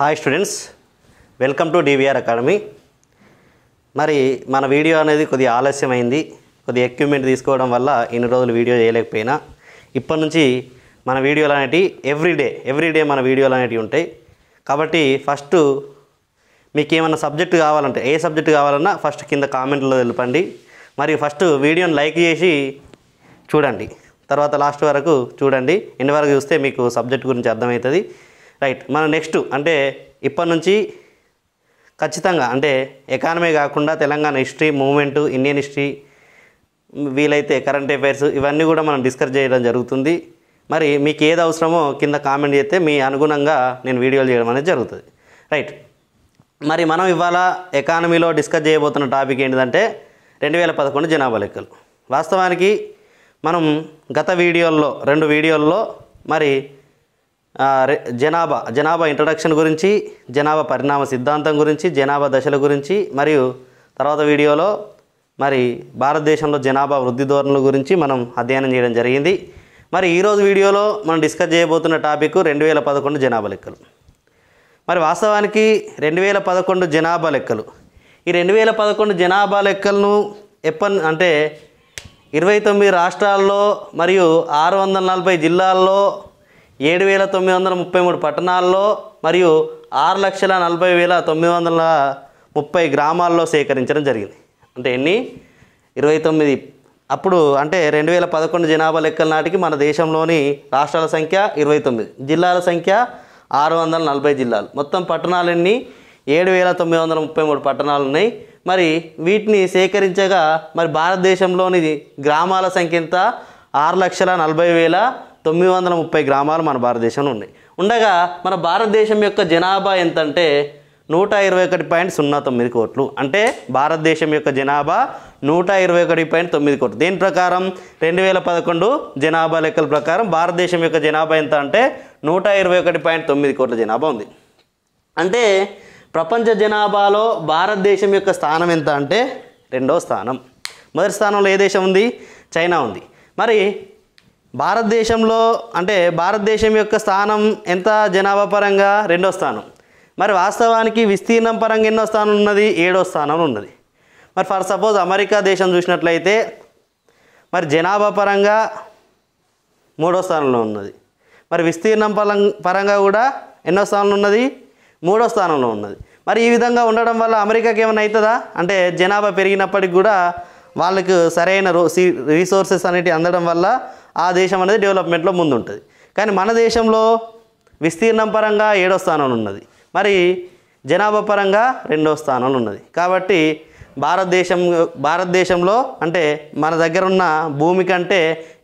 hi students welcome to DVR academy మరి మన video అనేది కొద్దిగా ఆలస్యమైంది కొద్దిగా ఎక్విప్మెంట్ తీసుకోవడం వల్ల ఇన్ని రోజులు వీడియో చేయలేకపోయినా ఇప్పటి నుంచి మన వీడియోలు అనేటివి ఎవ్రీడే ఎవ్రీడే మన వీడియోలు అనేటివి ఉంటాయి కాబట్టి ఫస్ట్ మీకు ఏమైనా సబ్జెక్ట్ కావాలంటే ఏ సబ్జెక్ట్ కావాలన్నా ఫస్ట్ కింద కామెంట్లో తెలపండి మరి ఫస్ట్ వీడియోని లైక్ చేసి చూడండి తర్వాత లాస్ట్ వరకు చూడండి ఎన్ని వరకు చూస్తే మీకు సబ్జెక్ట్ గురించి అర్థమవుతుంది రైట్ మన నెక్స్ట్ అంటే ఇప్పటి నుంచి ఖచ్చితంగా అంటే ఎకానమీ కాకుండా Telangana history moment Indian history వీలైతే కరెంట్ అఫైర్స్ ఇవన్నీ కూడా మనం డిస్కస్ చేయడం జరుగుతుంది మరి మీకు ఏది అవసరమో కింద కామెంట్ చేస్తే మీ అనుగుణంగా నేను వీడియోలు చేయడం అనేది జరుగుతుంది రైట్ మరి మనం ఇవాళ ఎకానమీలో డిస్కస్ చేయబోతున్న టాపిక్ ఏంటిదంటే రెండు వేల పదకొండు జనాభా లెక్కలు వాస్తవానికి మనం గత వీడియోల్లో రెండు వీడియోల్లో మరి జనాభా జనాభా ఇంట్రడక్షన్ గురించి జనాభా పరిణామ సిద్ధాంతం గురించి జనాభా దశల గురించి మరియు తర్వాత వీడియోలో మరి భారతదేశంలో జనాభా వృద్ధి ధోరణుల గురించి మనం అధ్యయనం చేయడం జరిగింది మరి ఈరోజు వీడియోలో మనం డిస్కస్ చేయబోతున్న టాపిక్ రెండు వేల పదకొండు జనాభా లెక్కలు మరి వాస్తవానికి రెండు వేల పదకొండు జనాభా లెక్కలు ఈ రెండు వేల పదకొండు జనాభా లెక్కలను ఎప్పటి అంటే ఇరవై తొమ్మిది రాష్ట్రాల్లో మరియు ఆరు వందల నలభై జిల్లాల్లో ఏడు వేల తొమ్మిది వందల ముప్పై మూడు పట్టణాల్లో మరియు ఆరు లక్షల నలభై వేల తొమ్మిది వందల ముప్పై గ్రామాల్లో సేకరించడం జరిగింది అంటే ఎన్ని ఇరవై తొమ్మిది అప్పుడు అంటే రెండు వేల పదకొండు జనాభా లెక్కల నాటికి మన దేశంలోని రాష్ట్రాల సంఖ్య ఇరవై తొమ్మిది జిల్లాల సంఖ్య ఆరు వందల నలభై జిల్లాలు మొత్తం పట్టణాలన్నీ ఏడు వేల తొమ్మిది వందల ముప్పై మూడు పట్టణాలు ఉన్నాయి మరి వీటిని సేకరించగా మరి భారతదేశంలోని గ్రామాల సంఖ్య ఎంత ఆరు లక్షల నలభై వేల తొమ్మిది వందల ముప్పై గ్రామాలు మన భారతదేశంలో ఉన్నాయి ఉండగా మన భారతదేశం యొక్క జనాభా ఎంతంటే నూట ఇరవై ఒకటి పాయింట్ సున్నా తొమ్మిది కోట్లు అంటే భారతదేశం యొక్క జనాభా నూట ఇరవై ఒకటి పాయింట్ తొమ్మిది కోట్లు దీని ప్రకారం రెండు వేల పదకొండు జనాభా లెక్కల ప్రకారం భారతదేశం యొక్క జనాభా ఎంత అంటే నూట ఇరవై ఒకటి పాయింట్ తొమ్మిది కోట్ల జనాభా ఉంది అంటే ప్రపంచ జనాభాలో భారతదేశం యొక్క స్థానం ఎంత అంటే రెండో స్థానం మొదటి స్థానంలో ఏ దేశం ఉంది చైనా ఉంది మరి భారతదేశంలో అంటే భారతదేశం యొక్క స్థానం ఎంత జనాభా పరంగా రెండో స్థానం మరి వాస్తవానికి విస్తీర్ణం పరంగా ఎన్నో స్థానం ఉన్నది ఏడో స్థానం ఉన్నది మరి ఫర్ సపోజ్ అమెరికా దేశం చూసినట్లయితే మరి జనాభా పరంగా మూడో స్థానంలో ఉన్నది మరి విస్తీర్ణం పరం పరంగా కూడా ఎన్నో స్థానంలో ఉన్నది మూడో స్థానంలో ఉన్నది మరి ఈ విధంగా ఉండడం వల్ల అమెరికాకి ఏమైనా అవుతుందా అంటే జనాభా పెరిగినప్పటికి కూడా వాళ్ళకు సరైన రీసోర్సెస్ అనేటివి అందడం వల్ల ఆ దేశం అనేది డెవలప్మెంట్లో ముందుంటుంది కానీ మన దేశంలో విస్తీర్ణం పరంగా ఏడో స్థానంలో ఉన్నది మరి జనాభా పరంగా రెండో స్థానంలో ఉన్నది కాబట్టి భారతదేశం భారతదేశంలో అంటే మన దగ్గర ఉన్న భూమి కంటే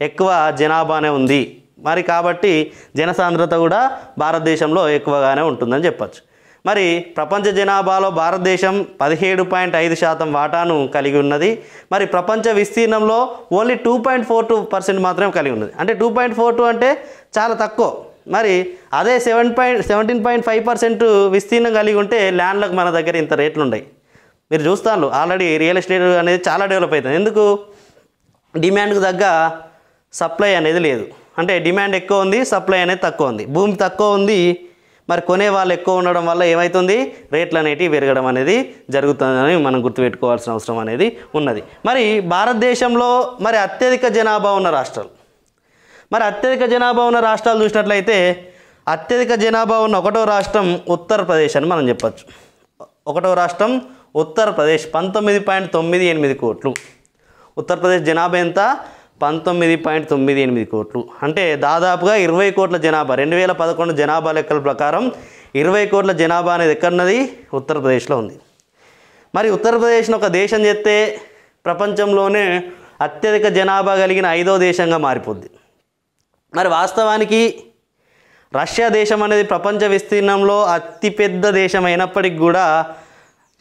ఎక్కువ జనాభానే ఉంది మరి కాబట్టి జనసాంద్రత కూడా భారతదేశంలో ఎక్కువగానే ఉంటుందని చెప్పచ్చు మరి ప్రపంచ జనాభాలో భారతదేశం పదిహేడు పాయింట్ ఐదు శాతం వాటాను కలిగి ఉన్నది మరి ప్రపంచ విస్తీర్ణంలో only two point four two percent మాత్రమే కలిగి ఉన్నది అంటే టూ పాయింట్ ఫోర్ టూ అంటే చాలా తక్కువ మరి అదే seven point seventeen point five percent విస్తీర్ణం కలిగి ఉంటే ల్యాండ్లకు మన దగ్గర ఇంత రేట్లు ఉన్నాయి మీరు చూస్తాను ఆల్రెడీ రియల్ ఎస్టేట్ అనేది చాలా డెవలప్ అవుతుంది ఎందుకు డిమాండ్కు తగ్గ సప్లై అనేది లేదు అంటే డిమాండ్ ఎక్కువ ఉంది సప్లై అనేది తక్కువ ఉంది భూమి తక్కువ ఉంది మరి కొనే వాళ్ళు ఎక్కువ ఉండడం వల్ల ఏమవుతుంది రేట్లు అనేటివి పెరగడం అనేది జరుగుతుందని మనం గుర్తుపెట్టుకోవాల్సిన అవసరం అనేది ఉన్నది మరి భారతదేశంలో మరి అత్యధిక జనాభా ఉన్న రాష్ట్రాలు మరి అత్యధిక జనాభా ఉన్న రాష్ట్రాలు చూసినట్లయితే అత్యధిక జనాభా ఉన్న ఒకటో రాష్ట్రం ఉత్తరప్రదేశ్ అని మనం చెప్పచ్చు ఒకటో రాష్ట్రం ఉత్తరప్రదేశ్ పంతొమ్మిది పాయింట్ తొమ్మిది ఎనిమిది కోట్లు ఉత్తరప్రదేశ్ జనాభా ఎంత పంతొమ్మిది పాయింట్ తొమ్మిది ఎనిమిది కోట్లు అంటే దాదాపుగా ఇరవై కోట్ల జనాభా రెండు వేల పదకొండు జనాభా లెక్కల ప్రకారం ఇరవై కోట్ల జనాభా అనేది ఎక్కడున్నది ఉత్తరప్రదేశ్లో ఉంది మరి ఉత్తరప్రదేశ్ను ఒక దేశం చెప్తే ప్రపంచంలోనే అత్యధిక జనాభా కలిగిన ఐదో దేశంగా మారిపోద్ది మరి వాస్తవానికి రష్యా దేశం అనేది ప్రపంచ విస్తీర్ణంలో అతిపెద్ద దేశం అయినప్పటికీ కూడా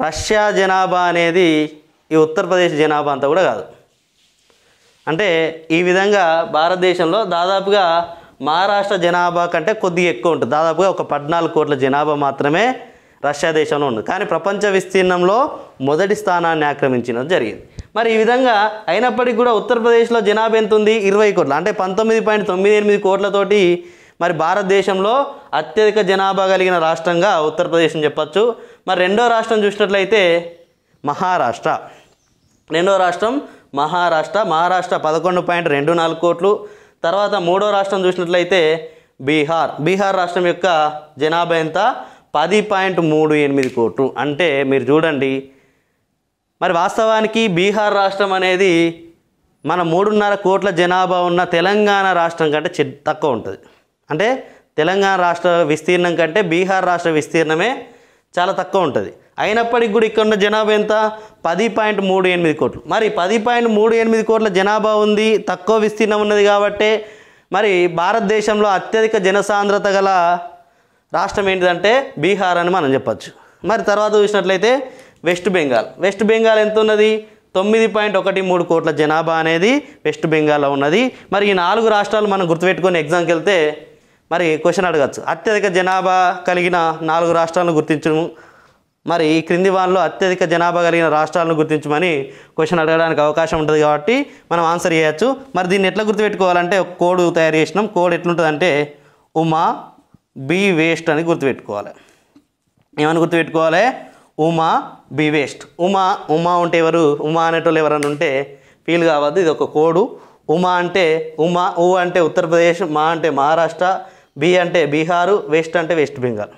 రష్యా జనాభా అనేది ఈ ఉత్తరప్రదేశ్ జనాభా అంతా కూడా కాదు అంటే ఈ విధంగా భారతదేశంలో దాదాపుగా మహారాష్ట్ర జనాభా కంటే కొద్దిగా ఎక్కువ ఉంటుంది దాదాపుగా ఒక పద్నాలుగు కోట్ల జనాభా మాత్రమే రష్యా దేశంలో ఉంది కానీ ప్రపంచ విస్తీర్ణంలో మొదటి స్థానాన్ని ఆక్రమించినది జరిగింది మరి ఈ విధంగా అయినప్పటికీ కూడా ఉత్తరప్రదేశ్లో జనాభా ఎంత ఉంది ఇరవై కోట్ల అంటే పంతొమ్మిది పాయింట్ తొమ్మిది ఎనిమిది కోట్లతోటి మరి భారతదేశంలో అత్యధిక జనాభా కలిగిన రాష్ట్రంగా ఉత్తరప్రదేశ్ అని చెప్పచ్చు మరి రెండో రాష్ట్రం చూసినట్లయితే మహారాష్ట్ర రెండో రాష్ట్రం మహారాష్ట్ర మహారాష్ట్ర పదకొండు పాయింట్ రెండు నాలుగు కోట్లు తర్వాత మూడో రాష్ట్రం చూసినట్లయితే బీహార్ బీహార్ రాష్ట్రం యొక్క జనాభా ఎంత పది పాయింట్ మూడు ఎనిమిది కోట్లు అంటే మీరు చూడండి మరి వాస్తవానికి బీహార్ రాష్ట్రం అనేది మన మూడున్నర కోట్ల జనాభా ఉన్న తెలంగాణ రాష్ట్రం కంటే తక్కువ ఉంటుంది అంటే తెలంగాణ రాష్ట్ర విస్తీర్ణం కంటే బీహార్ రాష్ట్ర విస్తీర్ణమే చాలా తక్కువ ఉంటుంది అయినప్పటికి కూడా ఇక్కడ ఉన్న జనాభా ఎంత పది పాయింట్ మూడు ఎనిమిది కోట్లు మరి పది పాయింట్ మూడు ఎనిమిది కోట్ల జనాభా ఉంది తక్కువ విస్తీర్ణం ఉన్నది కాబట్టి మరి భారతదేశంలో అత్యధిక జనసాంద్రత గల రాష్ట్రం ఏంటిదంటే బీహార్ అని మనం చెప్పచ్చు మరి తర్వాత చూసినట్లయితే వెస్ట్ బెంగాల్ వెస్ట్ బెంగాల్ ఎంత ఉన్నది తొమ్మిది పాయింట్ ఒకటి మూడు కోట్ల జనాభా అనేది వెస్ట్ బెంగాల్లో ఉన్నది మరి ఈ నాలుగు రాష్ట్రాలు మనం గుర్తుపెట్టుకొని ఎగ్జామ్కి వెళ్తే మరి క్వశ్చన్ అడగచ్చు అత్యధిక జనాభా కలిగిన నాలుగు రాష్ట్రాలను గుర్తించడం మరి ఈ క్రింది వాళ్ళలో అత్యధిక జనాభా కలిగిన రాష్ట్రాలను గుర్తించమని క్వశ్చన్ అడగడానికి అవకాశం ఉంటుంది కాబట్టి మనం ఆన్సర్ చేయొచ్చు మరి దీన్ని ఎట్లా గుర్తుపెట్టుకోవాలంటే ఒక కోడ్ తయారు చేసినాం కోడ్ ఎట్లుంటుందంటే ఉమా బి వేస్ట్ అని గుర్తుపెట్టుకోవాలి ఏమని గుర్తుపెట్టుకోవాలి ఉమా బి వేస్ట్ ఉమా ఉమా ఉంటే ఎవరు ఉమా అనేటోళ్ళు ఎవరైనా ఉంటే ఫీల్ కావద్దు ఇది ఒక కోడు ఉమా అంటే ఉమా ఊ అంటే ఉత్తరప్రదేశ్ మా అంటే మహారాష్ట్ర బి అంటే బీహారు వెస్ట్ అంటే వెస్ట్ బెంగాల్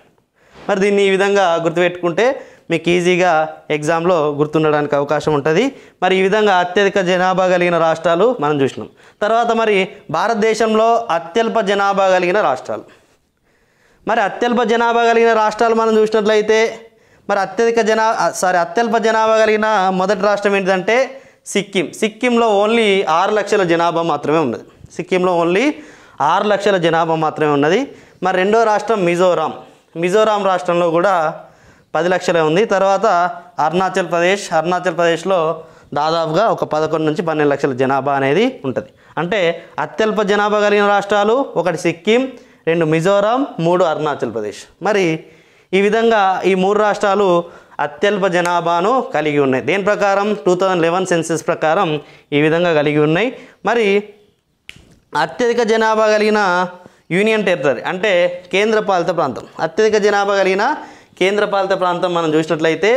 మరి దీన్ని ఈ విధంగా గుర్తుపెట్టుకుంటే మీకు ఈజీగా ఎగ్జామ్లో గుర్తుండడానికి అవకాశం ఉంటుంది మరి ఈ విధంగా అత్యధిక జనాభా కలిగిన రాష్ట్రాలు మనం చూసినాం తర్వాత మరి భారతదేశంలో అత్యల్ప జనాభా కలిగిన రాష్ట్రాలు మరి అత్యల్ప జనాభా కలిగిన రాష్ట్రాలు మనం చూసినట్లయితే మరి అత్యధిక జనా సారీ అత్యల్ప జనాభా కలిగిన మొదటి రాష్ట్రం ఏంటంటే సిక్కిం సిక్కింలో ఓన్లీ ఆరు లక్షల జనాభా మాత్రమే ఉన్నది సిక్కింలో ఓన్లీ ఆరు లక్షల జనాభా మాత్రమే ఉన్నది మరి రెండో రాష్ట్రం మిజోరాం మిజోరాం రాష్ట్రంలో కూడా పది లక్షలే ఉంది తర్వాత అరుణాచల్ ప్రదేశ్ అరుణాచల్ ప్రదేశ్లో దాదాపుగా ఒక పదకొండు నుంచి పన్నెండు లక్షల జనాభా అనేది ఉంటుంది అంటే అత్యల్ప జనాభా కలిగిన రాష్ట్రాలు ఒకటి సిక్కిం రెండు మిజోరాం మూడు అరుణాచల్ ప్రదేశ్ మరి ఈ విధంగా ఈ మూడు రాష్ట్రాలు అత్యల్ప జనాభాను కలిగి ఉన్నాయి దేని ప్రకారం టూ థౌజండ్ లెవెన్ సెన్సెస్ ప్రకారం ఈ విధంగా కలిగి ఉన్నాయి మరి అత్యధిక జనాభా కలిగిన యూనియన్ టెరిటరీ అంటే కేంద్రపాలిత ప్రాంతం అత్యధిక జనాభా కలిగిన కేంద్రపాలిత ప్రాంతం మనం చూసినట్లయితే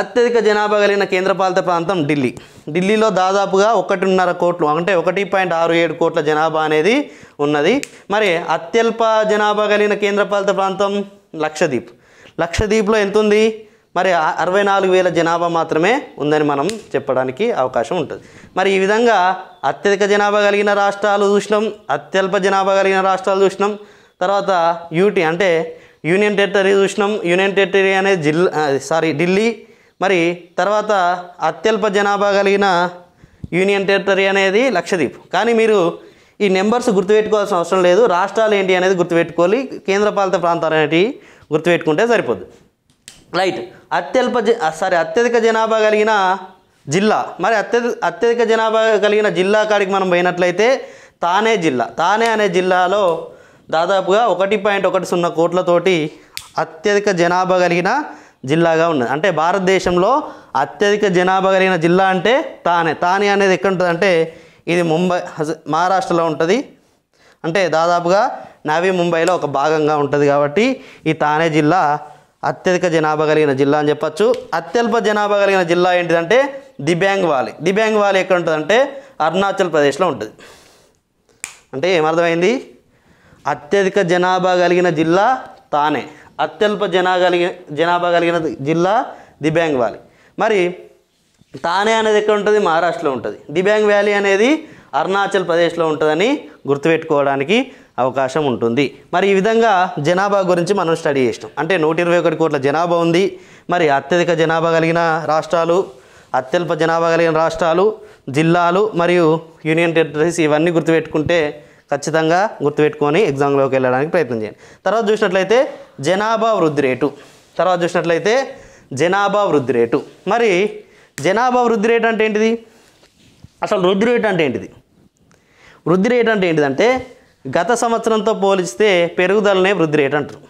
అత్యధిక జనాభా కలిగిన కేంద్రపాలిత ప్రాంతం ఢిల్లీ ఢిల్లీలో దాదాపుగా ఒకటిన్నర కోట్లు అంటే ఒకటి పాయింట్ ఆరు ఏడు కోట్ల జనాభా అనేది ఉన్నది మరి అత్యల్ప జనాభా కలిగిన కేంద్రపాలిత ప్రాంతం లక్షద్వీప్ లక్షద్వీప్లో ఎంత ఉంది మరి అరవై నాలుగు వేల జనాభా మాత్రమే ఉందని మనం చెప్పడానికి అవకాశం ఉంటుంది మరి ఈ విధంగా అత్యధిక జనాభా కలిగిన రాష్ట్రాలు చూసినాం అత్యల్ప జనాభా కలిగిన రాష్ట్రాలు చూసినాం తర్వాత యూటీ అంటే యూనియన్ టెరిటరీ చూసినాం యూనియన్ టెరిటరీ అనేది జిల్లా సారీ ఢిల్లీ మరి తర్వాత అత్యల్ప జనాభా కలిగిన యూనియన్ టెరిటరీ అనేది లక్షద్వీప్ కానీ మీరు ఈ నెంబర్స్ గుర్తుపెట్టుకోవాల్సిన అవసరం లేదు రాష్ట్రాలు ఏంటి అనేది గుర్తుపెట్టుకోవాలి కేంద్రపాలిత ప్రాంతాలు అనేటివి గుర్తుపెట్టుకుంటే సరిపోదు రైట్ అత్యల్ప సారీ అత్యధిక జనాభా కలిగిన జిల్లా మరి అత్యధిక అత్యధిక జనాభా కలిగిన జిల్లా కాడికి మనం పోయినట్లయితే తానే జిల్లా తానే అనే జిల్లాలో దాదాపుగా ఒకటి పాయింట్ ఒకటి సున్నా కోట్లతోటి అత్యధిక జనాభా కలిగిన జిల్లాగా ఉన్నది అంటే భారతదేశంలో అత్యధిక జనాభా కలిగిన జిల్లా అంటే తానే తానే అనేది ఎక్కడ ఉంటుంది అంటే ఇది ముంబై మహారాష్ట్రలో ఉంటుంది అంటే దాదాపుగా నవీ ముంబైలో ఒక భాగంగా ఉంటుంది కాబట్టి ఈ తానే జిల్లా అత్యధిక జనాభా కలిగిన జిల్లా అని చెప్పచ్చు అత్యల్ప జనాభా కలిగిన జిల్లా ఏంటిదంటే దిబ్యాంగ్ వ్యాలీ దిబ్యాంగ్ వ్యాలీ ఎక్కడ ఉంటుందంటే అరుణాచల్ ప్రదేశ్లో ఉంటుంది అంటే ఏమర్థమైంది అత్యధిక జనాభా కలిగిన జిల్లా తానే అత్యల్ప జనా కలిగిన జనాభా కలిగిన జిల్లా దిబ్యాంగ్ వ్యాలీ మరి తానే అనేది ఎక్కడ ఉంటుంది మహారాష్ట్రలో ఉంటుంది దిబ్యాంగ్ వ్యాలీ అనేది అరుణాచల్ ప్రదేశ్లో ఉంటుందని గుర్తుపెట్టుకోవడానికి అవకాశం ఉంటుంది మరి ఈ విధంగా జనాభా గురించి మనం స్టడీ చేసినాం అంటే నూట ఇరవై ఒకటి కోట్ల జనాభా ఉంది మరి అత్యధిక జనాభా కలిగిన రాష్ట్రాలు అత్యల్ప జనాభా కలిగిన రాష్ట్రాలు జిల్లాలు మరియు యూనియన్ టెరిటరీస్ ఇవన్నీ గుర్తుపెట్టుకుంటే ఖచ్చితంగా గుర్తుపెట్టుకొని ఎగ్జామ్లోకి వెళ్ళడానికి ప్రయత్నం చేయండి తర్వాత చూసినట్లయితే జనాభా వృద్ధి రేటు తర్వాత చూసినట్లయితే జనాభా వృద్ధి రేటు మరి జనాభా వృద్ధి రేటు అంటే ఏంటిది అసలు వృద్ధి రేటు అంటే ఏంటిది వృద్ధి రేటు అంటే ఏంటిదంటే గత సంవత్సరంతో పోలిస్తే పెరుగుదలనే వృద్ధి రేట్ అంటారు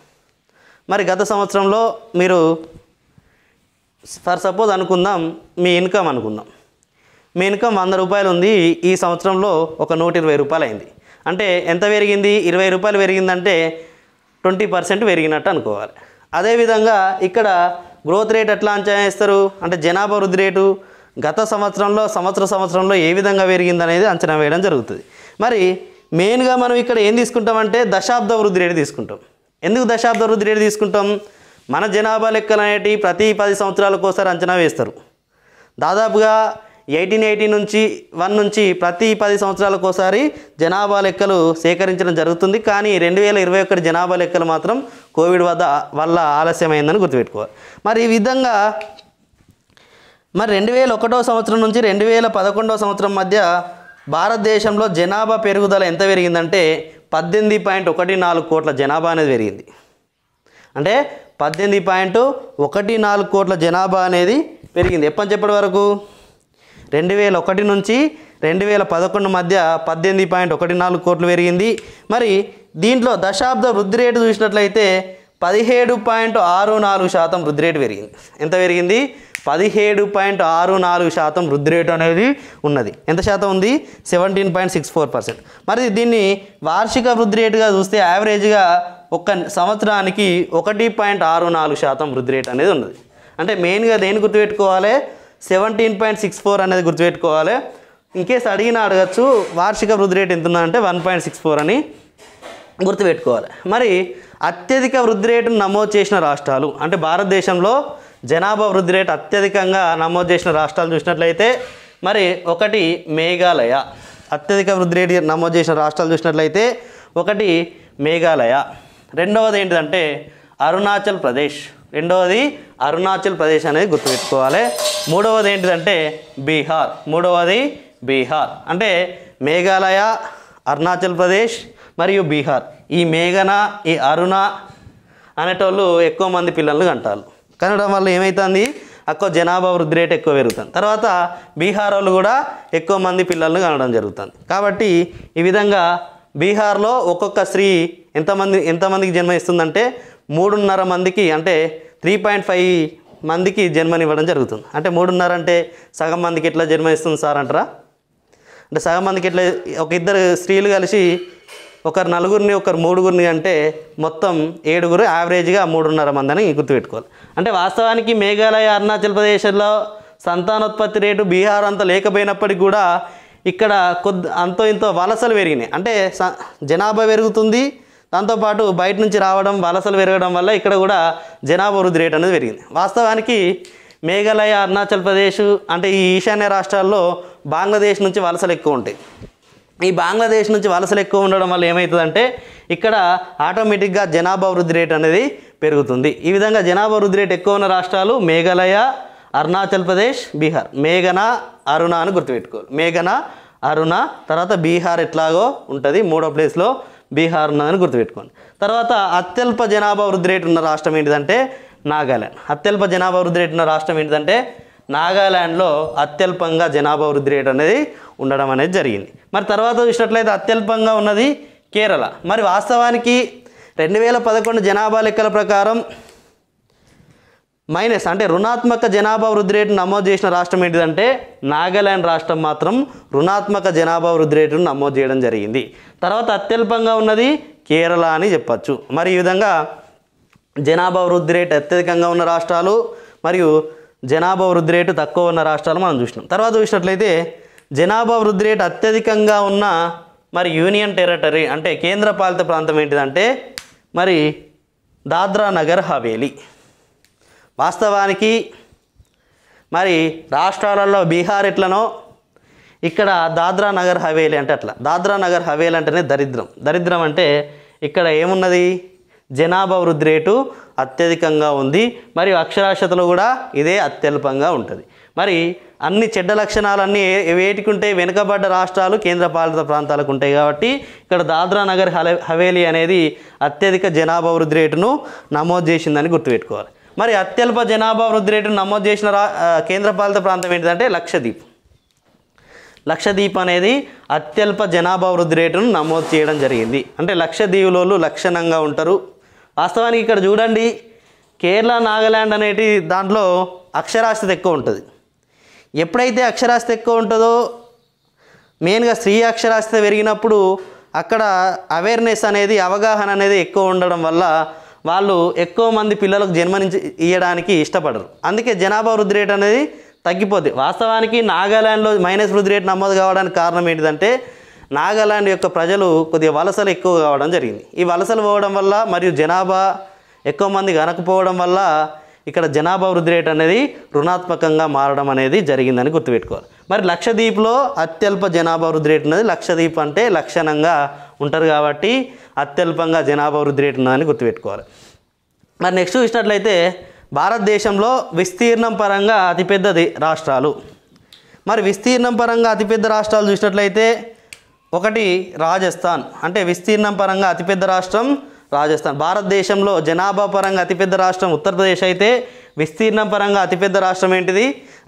మరి గత సంవత్సరంలో మీరు ఫర్ సపోజ్ అనుకుందాం మీ ఇన్కమ్ అనుకుందాం మీ ఇన్కమ్ వంద రూపాయలు ఉంది ఈ సంవత్సరంలో ఒక నూట ఇరవై రూపాయలు అయింది అంటే ఎంత పెరిగింది ఇరవై రూపాయలు పెరిగిందంటే ట్వంటీ పర్సెంట్ పెరిగినట్టు అనుకోవాలి అదేవిధంగా ఇక్కడ గ్రోత్ రేట్ ఎట్లా అంచనా వేస్తారు అంటే జనాభా వృద్ధి రేటు గత సంవత్సరంలో సంవత్సర సంవత్సరంలో ఏ విధంగా పెరిగిందనేది అంచనా వేయడం జరుగుతుంది మరి మెయిన్గా మనం ఇక్కడ ఏం తీసుకుంటామంటే దశాబ్ద వృద్ధి రేటు తీసుకుంటాం ఎందుకు దశాబ్ద వృద్ధి రేటు తీసుకుంటాం మన జనాభా లెక్కలు అనేటివి ప్రతి పది సంవత్సరాలకోసారి అంచనా వేస్తారు దాదాపుగా ఎయిటీన్ ఎయిటీ నుంచి వన్ నుంచి ప్రతి పది సంవత్సరాలకోసారి జనాభా లెక్కలు సేకరించడం జరుగుతుంది కానీ రెండు వేల ఇరవై ఒకటి జనాభా లెక్కలు మాత్రం కోవిడ్ వద్ద వల్ల ఆలస్యమైందని గుర్తుపెట్టుకోవాలి మరి ఈ విధంగా మరి రెండు వేల ఒకటో సంవత్సరం నుంచి రెండు వేల పదకొండవ సంవత్సరం మధ్య భారతదేశంలో జనాభా పెరుగుదల ఎంత పెరిగిందంటే పద్దెనిమిది పాయింట్ ఒకటి నాలుగు కోట్ల జనాభా అనేది పెరిగింది అంటే పద్దెనిమిది పాయింట్ ఒకటి నాలుగు కోట్ల జనాభా అనేది పెరిగింది ఎప్పని చెప్పటి వరకు రెండు వేల ఒకటి నుంచి రెండు వేల పదకొండు మధ్య పద్దెనిమిది పాయింట్ ఒకటి నాలుగు కోట్లు పెరిగింది మరి దీంట్లో దశాబ్ద వృద్ధి రేటు చూసినట్లయితే పదిహేడు పాయింట్ ఆరు నాలుగు శాతం వృద్ధి రేటు పెరిగింది ఎంత పెరిగింది పదిహేడు పాయింట్ ఆరు నాలుగు శాతం వృద్ధి రేటు అనేది ఉన్నది ఎంత శాతం ఉంది seventeen point six four percent మరి దీన్ని వార్షిక వృద్ధి రేటుగా చూస్తే యావరేజ్గా ఒక సంవత్సరానికి ఒకటి పాయింట్ ఆరు నాలుగు శాతం వృద్ధి రేట్ అనేది ఉన్నది అంటే మెయిన్గా దేని గుర్తుపెట్టుకోవాలి సెవెంటీన్ పాయింట్ సిక్స్ ఫోర్ అనేది గుర్తుపెట్టుకోవాలి ఇన్కేస్ అడిగిన అడగచ్చు వార్షిక వృద్ధి రేటు ఎంత ఉందంటే వన్ పాయింట్ సిక్స్ ఫోర్ అని గుర్తుపెట్టుకోవాలి మరి అత్యధిక వృద్ధి రేటును నమోదు చేసిన రాష్ట్రాలు అంటే భారతదేశంలో జనాభా వృద్ధి రేటు అత్యధికంగా నమోదు చేసిన రాష్ట్రాలు చూసినట్లయితే మరి ఒకటి మేఘాలయ అత్యధిక వృద్ధి రేటు నమోదు చేసిన రాష్ట్రాలు చూసినట్లయితే ఒకటి మేఘాలయ రెండవది ఏంటిదంటే అరుణాచల్ ప్రదేశ్ రెండవది అరుణాచల్ ప్రదేశ్ అనేది గుర్తుపెట్టుకోవాలి మూడవది ఏంటిదంటే బీహార్ మూడవది బీహార్ అంటే మేఘాలయ అరుణాచల్ ప్రదేశ్ మరియు బీహార్ ఈ మేఘన ఈ అరుణ అనేటోళ్ళు ఎక్కువ మంది పిల్లలు కంటారు కనడం వల్ల ఏమవుతుంది ఎక్కువ జనాభా వృద్ధి రేట్ ఎక్కువ పెరుగుతుంది తర్వాత బీహార్ వాళ్ళు కూడా ఎక్కువ మంది పిల్లల్ని కనడం జరుగుతుంది కాబట్టి ఈ విధంగా బీహార్లో ఒక్కొక్క స్త్రీ ఎంతమంది ఎంతమందికి జన్మ ఇస్తుందంటే మూడున్నర మందికి అంటే త్రీ పాయింట్ ఫైవ్ మందికి జన్మనివ్వడం జరుగుతుంది అంటే మూడున్నర అంటే సగం మందికి ఎట్లా జన్మ ఇస్తుంది సార్ అంటారా అంటే సగం మందికి ఎట్లా ఒక ఇద్దరు స్త్రీలు కలిసి ఒకరు నలుగురిని ఒకరు మూడుగురిని అంటే మొత్తం ఏడుగురు యావరేజ్గా మూడున్నర మందని గుర్తుపెట్టుకోవాలి అంటే వాస్తవానికి మేఘాలయ అరుణాచల్ ప్రదేశ్లో సంతానోత్పత్తి రేటు బీహార్ అంత లేకపోయినప్పటికీ కూడా ఇక్కడ కొద్ది అంతో ఇంతో వలసలు పెరిగినాయి అంటే జనాభా పెరుగుతుంది దాంతోపాటు బయట నుంచి రావడం వలసలు పెరగడం వల్ల ఇక్కడ కూడా జనాభా వృద్ధి రేట్ అనేది పెరిగింది వాస్తవానికి మేఘాలయ అరుణాచల్ ప్రదేశ్ అంటే ఈ ఈశాన్య రాష్ట్రాల్లో బంగ్లాదేశ్ నుంచి వలసలు ఎక్కువ ఉంటాయి ఈ బంగ్లాదేశ్ నుంచి వలసలు ఎక్కువ ఉండడం వల్ల ఏమవుతుందంటే ఇక్కడ ఆటోమేటిక్గా జనాభా వృద్ధి రేట్ అనేది పెరుగుతుంది ఈ విధంగా జనాభా వృద్ధి రేట్ ఎక్కువ ఉన్న రాష్ట్రాలు మేఘాలయ అరుణాచల్ ప్రదేశ్ బీహార్ మేఘన అరుణ అని గుర్తుపెట్టుకోవాలి మేఘన అరుణ తర్వాత బీహార్ ఎట్లాగో ఉంటుంది మూడో ప్లేస్లో బీహార్ ఉన్నదని గుర్తుపెట్టుకోండి తర్వాత అత్యల్ప జనాభా వృద్ధి రేటు ఉన్న రాష్ట్రం ఏంటిదంటే నాగాల్యాండ్ అత్యల్ప జనాభా వృద్ధి రేటు ఉన్న రాష్ట్రం ఏంటిదంటే నాగాల్యాండ్లో అత్యల్పంగా జనాభా వృద్ధి రేట్ అనేది ఉండడం అనేది జరిగింది మరి తర్వాత చూసినట్లయితే అత్యల్పంగా ఉన్నది కేరళ మరి వాస్తవానికి రెండు వేల పదకొండు జనాభా లెక్కల ప్రకారం మైనస్ అంటే రుణాత్మక జనాభా వృద్ధి రేటును నమోదు చేసిన రాష్ట్రం ఏంటిదంటే నాగాలాండ్ రాష్ట్రం మాత్రం రుణాత్మక జనాభా వృద్ధి రేటును నమోదు చేయడం జరిగింది తర్వాత అత్యల్పంగా ఉన్నది కేరళ అని చెప్పచ్చు మరి ఈ విధంగా జనాభా వృద్ధి రేటు అత్యధికంగా ఉన్న రాష్ట్రాలు మరియు జనాభా వృద్ధి రేటు తక్కువ ఉన్న రాష్ట్రాలు మనం చూసినాం తర్వాత చూసినట్లయితే జనాభా వృద్ధి రేటు అత్యధికంగా ఉన్న మరి యూనియన్ టెరిటరీ అంటే కేంద్ర పాలిత ప్రాంతం ఏంటిదంటే మరి దాద్రా నగర్ హవేలీ వాస్తవానికి మరి రాష్ట్రాలలో బీహార్ ఎట్లనో ఇక్కడ దాద్రా నగర్ హవేలీ అంటే అట్లా దాద్రా నగర్ హవేలీ అంటేనే దరిద్రం దరిద్రం అంటే ఇక్కడ ఏమున్నది జనాభా వృద్ధి రేటు అత్యధికంగా ఉంది మరి అక్షరాస్యతలో కూడా ఇదే అత్యల్పంగా ఉంటుంది మరి అన్ని చెడ్డ లక్షణాలన్నీ వేటికి ఉంటాయి వెనుకబడ్డ రాష్ట్రాలు కేంద్రపాలిత ప్రాంతాలకు ఉంటాయి కాబట్టి ఇక్కడ దాద్రా నగర్ హవేలీ అనేది అత్యధిక జనాభా వృద్ధి రేటును నమోదు చేసిందని గుర్తుపెట్టుకోవాలి మరి అత్యల్ప జనాభా వృద్ధి రేటును నమోదు చేసిన రా కేంద్రపాలిత ప్రాంతం ఏంటిదంటే లక్షదీప్ లక్షదీప్ అనేది అత్యల్ప జనాభా వృద్ధి రేటును నమోదు చేయడం జరిగింది అంటే లక్షదీవులోళ్ళు లక్షణంగా ఉంటారు వాస్తవానికి ఇక్కడ చూడండి కేరళ నాగాల్యాండ్ అనేటి దాంట్లో అక్షరాస్యత ఎక్కువ ఉంటుంది ఎప్పుడైతే అక్షరాస్యత ఎక్కువ ఉంటుందో మెయిన్గా స్త్రీ అక్షరాస్యత పెరిగినప్పుడు అక్కడ అవేర్నెస్ అనేది అవగాహన అనేది ఎక్కువ ఉండడం వల్ల వాళ్ళు ఎక్కువ మంది పిల్లలకు జన్మనించి ఇవ్వడానికి ఇష్టపడరు అందుకే జనాభా వృద్ధి రేట్ అనేది తగ్గిపోద్ది వాస్తవానికి నాగాలాండ్లో మైనస్ వృద్ధి రేట్ నమోదు కావడానికి కారణం ఏంటిదంటే నాగాలాండ్ యొక్క ప్రజలు కొద్దిగా వలసలు ఎక్కువ కావడం జరిగింది ఈ వలసలు పోవడం వల్ల మరియు జనాభా ఎక్కువ మంది కనకపోవడం వల్ల ఇక్కడ జనాభా వృద్ధి రేట్ అనేది రుణాత్మకంగా మారడం అనేది జరిగిందని గుర్తుపెట్టుకోవాలి మరి లక్షద్వీప్లో అత్యల్ప జనాభా వృద్ధి రేట్ ఉన్నది లక్షద్వీప్ అంటే లక్షణంగా ఉంటారు కాబట్టి అత్యల్పంగా జనాభా వృద్ధి రేట్ ఉన్నదని గుర్తుపెట్టుకోవాలి మరి నెక్స్ట్ చూసినట్లయితే భారతదేశంలో విస్తీర్ణం పరంగా అతిపెద్ద రాష్ట్రాలు మరి విస్తీర్ణం పరంగా అతిపెద్ద రాష్ట్రాలు చూసినట్లయితే ఒకటి రాజస్థాన్ అంటే విస్తీర్ణం పరంగా అతిపెద్ద రాష్ట్రం రాజస్థాన్ భారతదేశంలో జనాభా పరంగా అతిపెద్ద రాష్ట్రం ఉత్తరప్రదేశ్ అయితే విస్తీర్ణం పరంగా అతిపెద్ద రాష్ట్రం ఏంటిది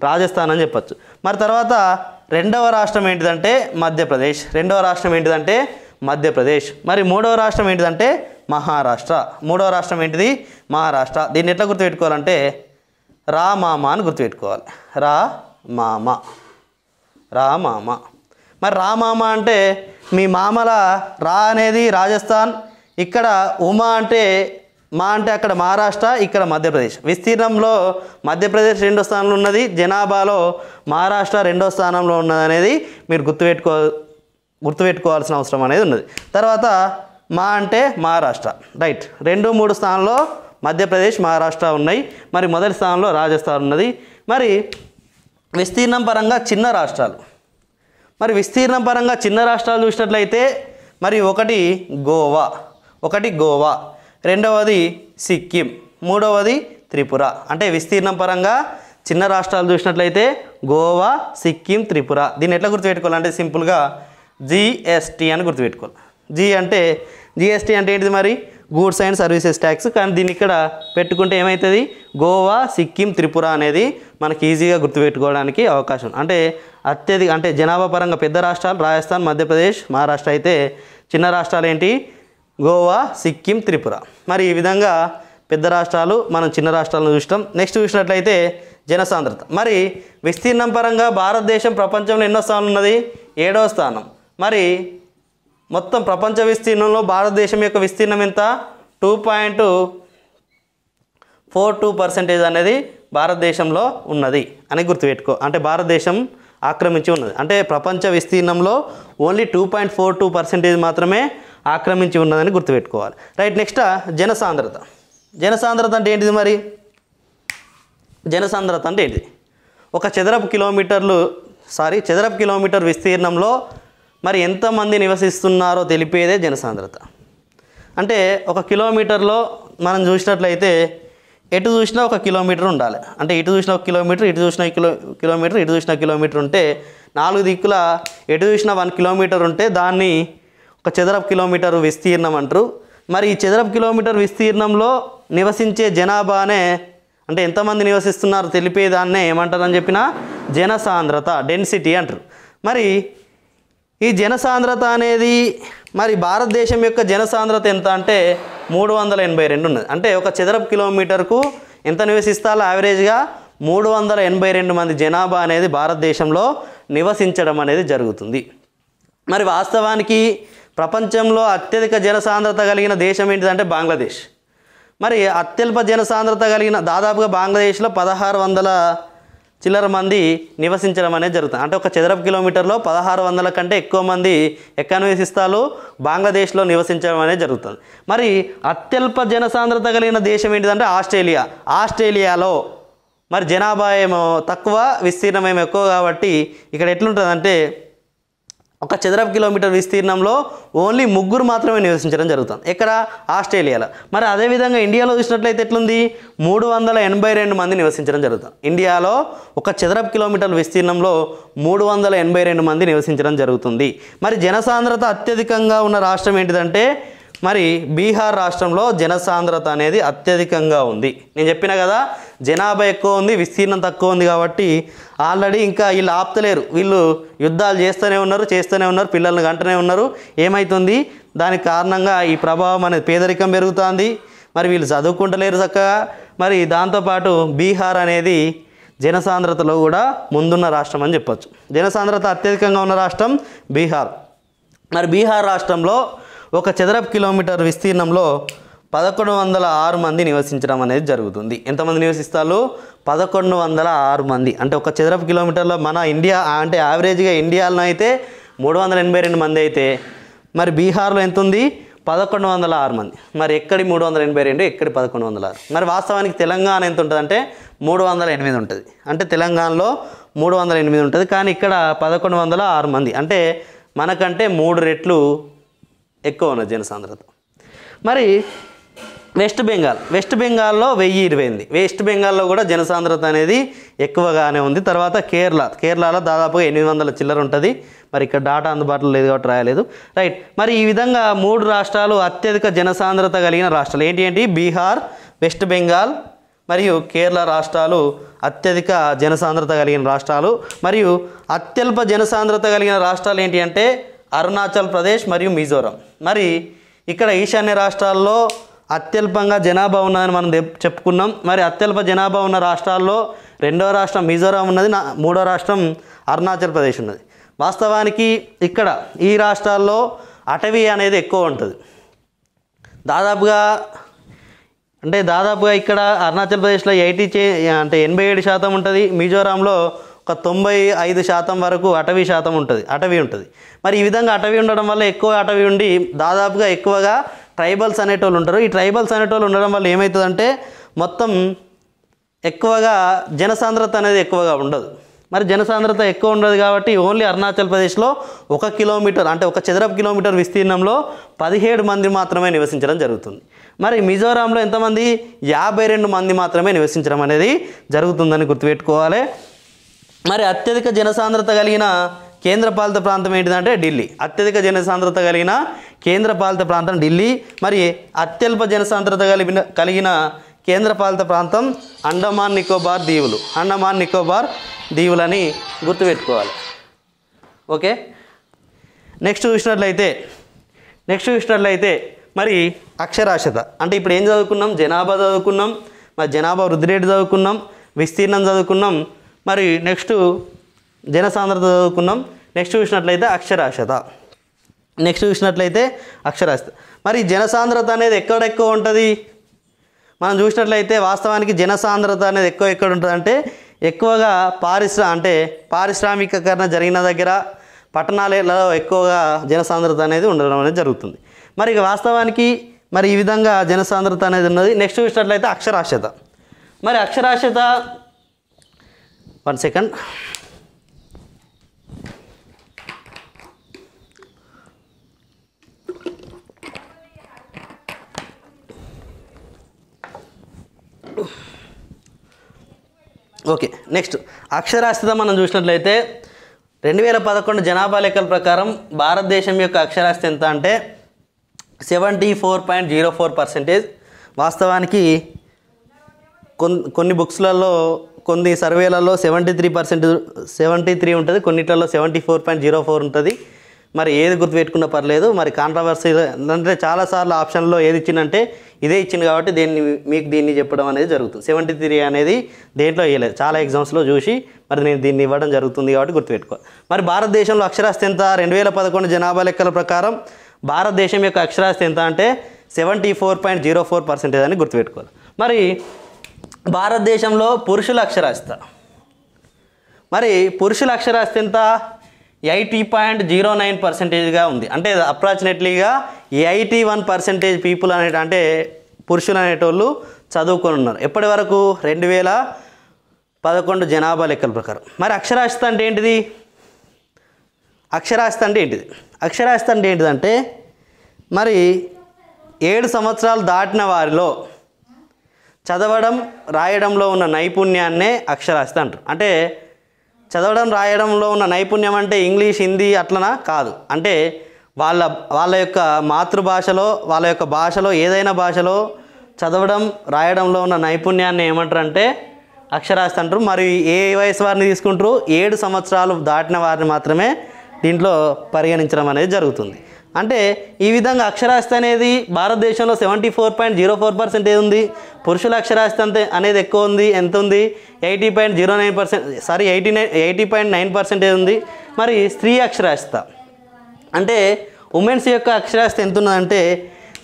రాజస్థాన్ అని చెప్పచ్చు మరి తర్వాత రెండవ రాష్ట్రం ఏంటిదంటే మధ్యప్రదేశ్ రెండవ రాష్ట్రం ఏంటిదంటే మధ్యప్రదేశ్ మరి మూడవ రాష్ట్రం ఏంటిదంటే మహారాష్ట్ర మూడవ రాష్ట్రం ఏంటిది మహారాష్ట్ర దీన్ని ఎట్లా గుర్తుపెట్టుకోవాలంటే రామామ అని గుర్తుపెట్టుకోవాలి రా మామ రామామ మరి రామామ అంటే మీ మామల రా అనేది రాజస్థాన్ ఇక్కడ ఉమా అంటే మా అంటే అక్కడ మహారాష్ట్ర ఇక్కడ మధ్యప్రదేశ్ విస్తీర్ణంలో మధ్యప్రదేశ్ రెండో స్థానంలో ఉన్నది జనాభాలో మహారాష్ట్ర రెండో స్థానంలో ఉన్నది అనేది మీరు గుర్తుపెట్టుకో గుర్తుపెట్టుకోవాల్సిన అవసరం అనేది ఉన్నది తర్వాత మా అంటే మహారాష్ట్ర రైట్ రెండు మూడు స్థానంలో మధ్యప్రదేశ్ మహారాష్ట్ర ఉన్నాయి మరి మొదటి స్థానంలో రాజస్థాన్ ఉన్నది మరి విస్తీర్ణం పరంగా చిన్న రాష్ట్రాలు మరి విస్తీర్ణ పరంగా చిన్న రాష్ట్రాలు చూసినట్లయితే మరి ఒకటి గోవా ఒకటి గోవా రెండవది సిక్కిం మూడవది త్రిపుర అంటే విస్తీర్ణం పరంగా చిన్న రాష్ట్రాలు చూసినట్లయితే గోవా సిక్కిం త్రిపుర దీన్ని ఎట్లా గుర్తుపెట్టుకోవాలంటే సింపుల్గా జిఎస్టీ అని గుర్తుపెట్టుకోవాలి జి అంటే జిఎస్టీ అంటే ఏంటిది మరి గూడ్స్ అండ్ సర్వీసెస్ ట్యాక్స్ కానీ దీన్ని ఇక్కడ పెట్టుకుంటే ఏమవుతుంది గోవా సిక్కిం త్రిపుర అనేది మనకి ఈజీగా గుర్తుపెట్టుకోవడానికి అవకాశం అంటే అత్యధిక అంటే జనాభా పరంగా పెద్ద రాష్ట్రాలు రాజస్థాన్ మధ్యప్రదేశ్ మహారాష్ట్ర అయితే చిన్న రాష్ట్రాలు ఏంటి గోవా సిక్కిం త్రిపుర మరి ఈ విధంగా పెద్ద రాష్ట్రాలు మనం చిన్న రాష్ట్రాలను చూసినాం నెక్స్ట్ చూసినట్లయితే జనసాంద్రత మరి విస్తీర్ణం పరంగా భారతదేశం ప్రపంచంలో ఎన్నో స్థానం ఉన్నది ఏడవ స్థానం మరి మొత్తం ప్రపంచ విస్తీర్ణంలో భారతదేశం యొక్క విస్తీర్ణం ఎంత two point four two percentage అనేది భారతదేశంలో ఉన్నది అని గుర్తుపెట్టుకో అంటే భారతదేశం ఆక్రమించి ఉన్నది అంటే ప్రపంచ విస్తీర్ణంలో only two point four two percentage మాత్రమే ఆక్రమించి ఉన్నదని గుర్తుపెట్టుకోవాలి రైట్ నెక్స్ట్ జనసాంద్రత జనసాంద్రత అంటే ఏంటిది మరి జనసాంద్రత అంటే ఏంటిది ఒక చదరపు కిలోమీటర్లు సారీ చదరపు కిలోమీటర్ విస్తీర్ణంలో మరి ఎంతమంది నివసిస్తున్నారో తెలిపేదే జనసాంద్రత అంటే ఒక కిలోమీటర్లో మనం చూసినట్లయితే ఎటు చూసినా ఒక కిలోమీటర్ ఉండాలి అంటే ఇటు చూసిన ఒక కిలోమీటర్ ఇటు చూసిన కిలో కిలోమీటర్ ఇటు చూసిన కిలోమీటర్ ఉంటే నాలుగు దిక్కుల ఎటు చూసిన వన్ కిలోమీటర్ ఉంటే దాన్ని ఒక చదరపు కిలోమీటర్ విస్తీర్ణం అంటారు మరి ఈ చదరపు కిలోమీటర్ విస్తీర్ణంలో నివసించే జనాభానే అంటే ఎంతమంది నివసిస్తున్నారు తెలిపేదాన్నే ఏమంటారని చెప్పిన జనసాంద్రత డెన్సిటీ అంటారు మరి ఈ జనసాంద్రత అనేది మరి భారతదేశం యొక్క జనసాంద్రత ఎంత అంటే మూడు వందల ఎనభై రెండు ఉన్నది అంటే ఒక చదరపు కిలోమీటర్కు ఎంత నివసిస్తాలో యావరేజ్గా మూడు వందల ఎనభై రెండు మంది జనాభా అనేది భారతదేశంలో నివసించడం అనేది జరుగుతుంది మరి వాస్తవానికి ప్రపంచంలో అత్యధిక జనసాంద్రత కలిగిన దేశం ఏంటిదంటే బంగ్లాదేశ్ మరి అత్యల్ప జనసాంద్రత కలిగిన దాదాపుగా బంగ్లాదేశ్లో పదహారు వందల చిల్లర మంది నివసించడం అనేది జరుగుతుంది అంటే ఒక చదరపు కిలోమీటర్లో పదహారు వందల కంటే ఎక్కువ మంది ఎక్కనివసిస్తాలు బంగ్లాదేశ్లో నివసించడం అనేది జరుగుతుంది మరి అత్యల్ప జనసాంద్రత కలిగిన దేశం ఏంటిదంటే ఆస్ట్రేలియా ఆస్ట్రేలియాలో మరి జనాభా ఏమో తక్కువ విస్తీర్ణం ఏమో ఎక్కువ కాబట్టి ఇక్కడ ఎట్లుంటుందంటే ఒక చదరపు కిలోమీటర్ విస్తీర్ణంలో ఓన్లీ ముగ్గురు మాత్రమే నివసించడం జరుగుతుంది ఎక్కడ ఆస్ట్రేలియాలో మరి అదేవిధంగా ఇండియాలో చూసినట్లయితే ఎట్లుంది మూడు వందల ఎనభై రెండు మంది నివసించడం జరుగుతుంది ఇండియాలో ఒక చదరపు కిలోమీటర్ విస్తీర్ణంలో మూడు వందల ఎనభై రెండు మంది నివసించడం జరుగుతుంది మరి జనసాంద్రత అత్యధికంగా ఉన్న రాష్ట్రం ఏంటిదంటే మరి బీహార్ రాష్ట్రంలో జనసాంద్రత అనేది అత్యధికంగా ఉంది నేను చెప్పిన కదా జనాభా ఎక్కువ ఉంది విస్తీర్ణం తక్కువ ఉంది కాబట్టి ఆల్రెడీ ఇంకా వీళ్ళు ఆపుతలేరు వీళ్ళు యుద్ధాలు చేస్తూనే ఉన్నారు చేస్తూనే ఉన్నారు పిల్లల్ని గంటనే ఉన్నారు ఏమవుతుంది దానికి కారణంగా ఈ ప్రభావం అనేది పేదరికం పెరుగుతుంది మరి వీళ్ళు చదువుకుంటలేరు చక్కగా మరి దాంతోపాటు బీహార్ అనేది జనసాంద్రతలో కూడా ముందున్న రాష్ట్రం అని చెప్పొచ్చు జనసాంద్రత అత్యధికంగా ఉన్న రాష్ట్రం బీహార్ మరి బీహార్ రాష్ట్రంలో ఒక చదరపు కిలోమీటర్ విస్తీర్ణంలో పదకొండు వందల ఆరు మంది నివసించడం అనేది జరుగుతుంది ఎంతమంది నివసిస్తారు పదకొండు వందల ఆరు మంది అంటే ఒక చదరపు కిలోమీటర్లో మన ఇండియా అంటే యావరేజ్గా ఇండియాలో అయితే మూడు వందల ఎనభై రెండు మంది అయితే మరి బీహార్లో ఎంత ఉంది పదకొండు వందల ఆరు మంది మరి ఎక్కడి మూడు వందల ఎనభై రెండు ఎక్కడి పదకొండు వందల ఆరు మరి వాస్తవానికి తెలంగాణ ఎంత ఉంటుంది అంటే మూడు వందల ఎనిమిది ఉంటుంది అంటే తెలంగాణలో మూడు వందల ఎనిమిది ఉంటుంది కానీ ఇక్కడ పదకొండు వందల ఆరు మంది అంటే మనకంటే మూడు రెట్లు ఎక్కువ ఉన్నది జన సాంద్రత మరి వెస్ట్ బెంగాల్ వెస్ట్ బెంగాల్లో వెయ్యి ఇరవై ఎనిమిది వెస్ట్ బెంగాల్లో కూడా జనసాంద్రత అనేది ఎక్కువగానే ఉంది తర్వాత కేరళ కేరళలో దాదాపుగా ఎనిమిది వందల చిల్లర ఉంటుంది మరి ఇక్కడ డాటా అందుబాటులో లేదు కాబట్టి రాయలేదు రైట్ మరి ఈ విధంగా మూడు రాష్ట్రాలు అత్యధిక జనసాంద్రత కలిగిన రాష్ట్రాలు ఏంటి ఏంటి బీహార్ వెస్ట్ బెంగాల్ మరియు కేరళ రాష్ట్రాలు అత్యధిక జనసాంద్రత కలిగిన రాష్ట్రాలు మరియు అత్యల్ప జనసాంద్రత కలిగిన రాష్ట్రాలు ఏంటి అంటే అరుణాచల్ ప్రదేశ్ మరియు మిజోరం మరి ఇక్కడ ఈశాన్య రాష్ట్రాల్లో అత్యల్పంగా జనాభా ఉన్నదని మనం చెప్పుకున్నాం మరి అత్యల్ప జనాభా ఉన్న రాష్ట్రాల్లో రెండవ రాష్ట్రం మిజోరాం ఉన్నది నా మూడో రాష్ట్రం అరుణాచల్ ప్రదేశ్ ఉన్నది వాస్తవానికి ఇక్కడ ఈ రాష్ట్రాల్లో అటవీ అనేది ఎక్కువ ఉంటుంది దాదాపుగా అంటే దాదాపుగా ఇక్కడ అరుణాచల్ ప్రదేశ్లో ఎయిటీ చే అంటే ఎనభై ఏడు శాతం ఉంటుంది మిజోరాంలో ఒక తొంభై ఐదు శాతం వరకు అటవీ శాతం ఉంటుంది అటవీ ఉంటుంది మరి ఈ విధంగా అటవీ ఉండడం వల్ల ఎక్కువ అటవీ ఉండి దాదాపుగా ఎక్కువగా ట్రైబల్స్ అనేటోళ్ళు ఉంటారు ఈ ట్రైబల్స్ అనేటోళ్ళు ఉండడం వల్ల ఏమవుతుందంటే మొత్తం ఎక్కువగా జనసాంద్రత అనేది ఎక్కువగా ఉండదు మరి జనసాంద్రత ఎక్కువ ఉండదు కాబట్టి ఓన్లీ అరుణాచల్ ప్రదేశ్లో ఒక కిలోమీటర్ అంటే ఒక చదరపు కిలోమీటర్ విస్తీర్ణంలో పదిహేడు మంది మాత్రమే నివసించడం జరుగుతుంది మరి మిజోరాంలో ఎంతమంది యాభై రెండు మంది మాత్రమే నివసించడం అనేది జరుగుతుందని గుర్తుపెట్టుకోవాలి మరి అత్యధిక జనసాంద్రత కలిగిన కేంద్రపాలిత ప్రాంతం ఏంటిదంటే ఢిల్లీ అత్యధిక జనసాంద్రత కలిగిన కేంద్రపాలిత ప్రాంతం ఢిల్లీ మరి అత్యల్ప జనసాంద్రత కలిగిన కలిగిన కేంద్రపాలిత ప్రాంతం అండమాన్ నికోబార్ దీవులు అండమాన్ నికోబార్ దీవులని గుర్తుపెట్టుకోవాలి ఓకే నెక్స్ట్ చూసినట్లయితే నెక్స్ట్ చూసినట్లయితే మరి అక్షరాస్యత అంటే ఇప్పుడు ఏం చదువుకున్నాం జనాభా చదువుకున్నాం మరి జనాభా వృద్ధి రేటు చదువుకున్నాం విస్తీర్ణం చదువుకున్నాం మరి నెక్స్ట్ జన సాంద్రత చదువుకున్నాం నెక్స్ట్ చూసినట్లయితే అక్షరాస్యత నెక్స్ట్ చూసినట్లయితే అక్షరాస్యత మరి జనసాంద్రత అనేది ఎక్కడెక్కువ ఉంటుంది మనం చూసినట్లయితే వాస్తవానికి జనసాంద్రత అనేది ఎక్కువ ఎక్కడ ఉంటుంది అంటే ఎక్కువగా పారిశ్రా అంటే పారిశ్రామికీకరణ జరిగిన దగ్గర పట్టణాలలో ఎక్కువగా జనసాంద్రత అనేది ఉండడం అనేది జరుగుతుంది మరి వాస్తవానికి మరి ఈ విధంగా జనసాంద్రత అనేది ఉన్నది నెక్స్ట్ చూసినట్లయితే అక్షరాస్యత మరి అక్షరాస్యత వన్ సెకండ్ ఓకే నెక్స్ట్ అక్షరాస్యత మనం చూసినట్లయితే రెండు వేల పదకొండు జనాభా లెక్కల ప్రకారం భారతదేశం యొక్క అక్షరాస్యత ఎంత అంటే seventy four point zero four percentage వాస్తవానికి కొన్ని బుక్స్లలో కొన్ని సర్వేలలో seventy three percent seventy three ఉంటుంది కొన్నిట్లలో seventy four point zero four ఉంటుంది మరి ఏది గుర్తుపెట్టుకున్న పర్లేదు మరి కాంట్రవర్సీ అంటే చాలాసార్లు ఆప్షన్లో ఏది ఇచ్చిందంటే ఇదే ఇచ్చింది కాబట్టి దీన్ని మీకు దీన్ని చెప్పడం అనేది జరుగుతుంది సెవెంటీ త్రీ అనేది దేంట్లో వేయలేదు చాలా ఎగ్జామ్స్లో చూసి మరి నేను దీన్ని ఇవ్వడం జరుగుతుంది కాబట్టి గుర్తుపెట్టుకో మరి భారతదేశంలో ఎంత రెండు వేల పదకొండు జనాభా లెక్కల ప్రకారం భారతదేశం యొక్క అక్షరాస్తి ఎంత అంటే seventy four point zero four percentage అని గుర్తుపెట్టుకోవాలి మరి భారతదేశంలో పురుషుల అక్షరాస్యత మరి పురుషుల అక్షరాస్యత ఎంత ఎయిటీ పాయింట్ జీరో నైన్ పర్సెంటేజ్గా ఉంది అంటే అప్రాక్సినేట్లీగా ఎయిటీ వన్ పర్సెంటేజ్ పీపుల్ అనే అంటే పురుషులు అనేటోళ్ళు చదువుకొని ఉన్నారు ఎప్పటి వరకు రెండు వేల పదకొండు జనాభా లెక్కల ప్రకారం మరి అక్షరాస్యత అంటే ఏంటిది అక్షరాస్యత అంటే ఏంటిది అక్షరాస్యత అంటే ఏంటిదంటే మరి ఏడు సంవత్సరాలు దాటిన వారిలో చదవడం రాయడంలో ఉన్న నైపుణ్యాన్నే అక్షరాస్యత అంటారు అంటే చదవడం రాయడంలో ఉన్న నైపుణ్యం అంటే ఇంగ్లీష్ హిందీ అట్లనా కాదు అంటే వాళ్ళ వాళ్ళ యొక్క మాతృభాషలో వాళ్ళ యొక్క భాషలో ఏదైనా భాషలో చదవడం రాయడంలో ఉన్న నైపుణ్యాన్ని ఏమంటారు అంటే అక్షరాస్యత అంటారు మరి ఏ వయసు వారిని తీసుకుంటారు ఏడు సంవత్సరాలు దాటిన వారిని మాత్రమే దీంట్లో పరిగణించడం అనేది జరుగుతుంది అంటే ఈ విధంగా అక్షరాస్యత అనేది భారతదేశంలో seventy four point zero four percentage ఉంది పురుషుల అక్షరాస్యత అంతే అనేది ఎక్కువ ఉంది ఎంత ఉంది eighty point zero nine percent sorry eighty nine eighty point nine percentage ఉంది మరి స్త్రీ అక్షరాస్యత అంటే ఉమెన్స్ యొక్క అక్షరాస్యత ఎంత ఉన్నదంటే